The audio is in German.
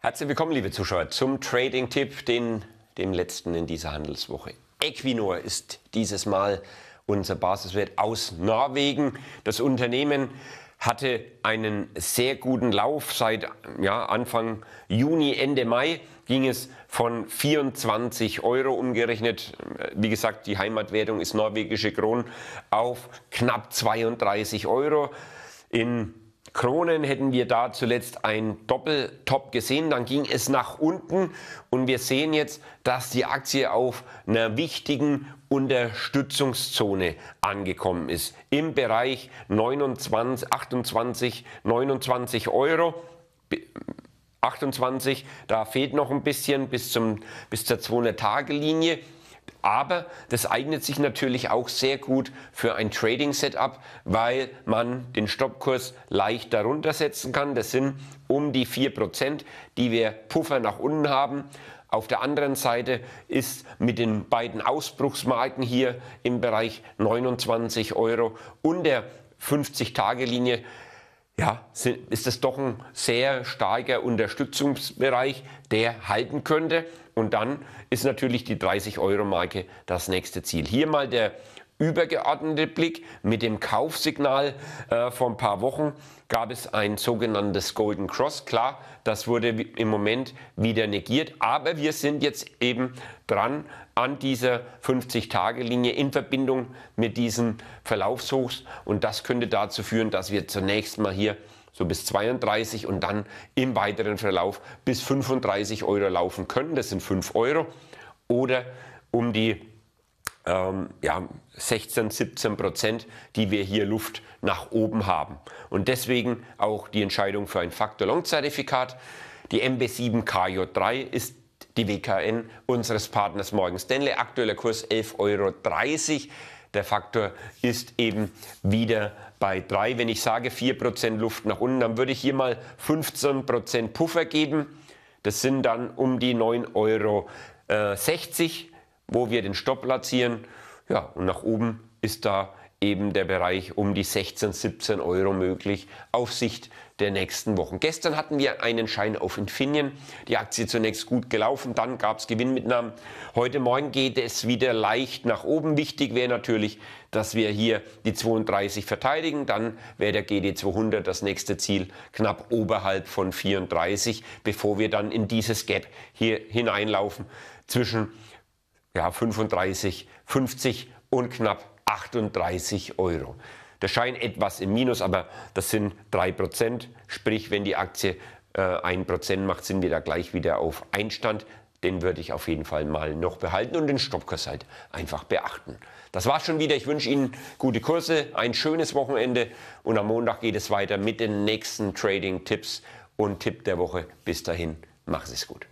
Herzlich willkommen, liebe Zuschauer, zum Trading-Tipp, den, dem letzten in dieser Handelswoche. Equinor ist dieses Mal unser Basiswert aus Norwegen. Das Unternehmen hatte einen sehr guten Lauf. Seit ja, Anfang Juni, Ende Mai ging es von 24 Euro umgerechnet. Wie gesagt, die Heimatwertung ist norwegische Kronen auf knapp 32 Euro. In Kronen hätten wir da zuletzt ein Doppeltop gesehen, dann ging es nach unten und wir sehen jetzt, dass die Aktie auf einer wichtigen Unterstützungszone angekommen ist im Bereich 29, 28, 29 Euro. 28, da fehlt noch ein bisschen bis, zum, bis zur 200-Tage-Linie. Aber das eignet sich natürlich auch sehr gut für ein Trading-Setup, weil man den Stoppkurs leicht darunter setzen kann. Das sind um die 4%, die wir Puffer nach unten haben. Auf der anderen Seite ist mit den beiden Ausbruchsmarken hier im Bereich 29 Euro und der 50-Tage-Linie ja, ist es doch ein sehr starker Unterstützungsbereich, der halten könnte. Und dann ist natürlich die 30-Euro-Marke das nächste Ziel. Hier mal der übergeordnete Blick. Mit dem Kaufsignal äh, vor ein paar Wochen gab es ein sogenanntes Golden Cross. Klar, das wurde im Moment wieder negiert, aber wir sind jetzt eben dran an dieser 50-Tage-Linie in Verbindung mit diesen Verlaufshochs und das könnte dazu führen, dass wir zunächst mal hier so bis 32 und dann im weiteren Verlauf bis 35 Euro laufen können. Das sind 5 Euro oder um die ähm, ja, 16, 17 Prozent, die wir hier Luft nach oben haben. Und deswegen auch die Entscheidung für ein Faktor-Long-Zertifikat. Die MB7KJ3 ist die WKN unseres Partners Morgan Stanley. Aktueller Kurs 11,30 Euro. Der Faktor ist eben wieder bei 3. Wenn ich sage 4% Luft nach unten, dann würde ich hier mal 15% Puffer geben. Das sind dann um die 9,60 Euro. Äh, wo wir den Stopp platzieren. Ja, und nach oben ist da eben der Bereich um die 16, 17 Euro möglich auf Sicht der nächsten Wochen. Gestern hatten wir einen Schein auf Infineon, die Aktie zunächst gut gelaufen, dann gab es Gewinnmitnahmen. Heute Morgen geht es wieder leicht nach oben. Wichtig wäre natürlich, dass wir hier die 32 verteidigen, dann wäre der GD 200 das nächste Ziel knapp oberhalb von 34, bevor wir dann in dieses Gap hier hineinlaufen zwischen ja, 35, 50 und knapp 38 Euro. Der Schein etwas im Minus, aber das sind 3%. Sprich, wenn die Aktie äh, 1% macht, sind wir da gleich wieder auf Einstand. Den würde ich auf jeden Fall mal noch behalten und den Stoppkurs halt einfach beachten. Das war's schon wieder. Ich wünsche Ihnen gute Kurse, ein schönes Wochenende und am Montag geht es weiter mit den nächsten Trading-Tipps und Tipp der Woche. Bis dahin, machen Sie es gut.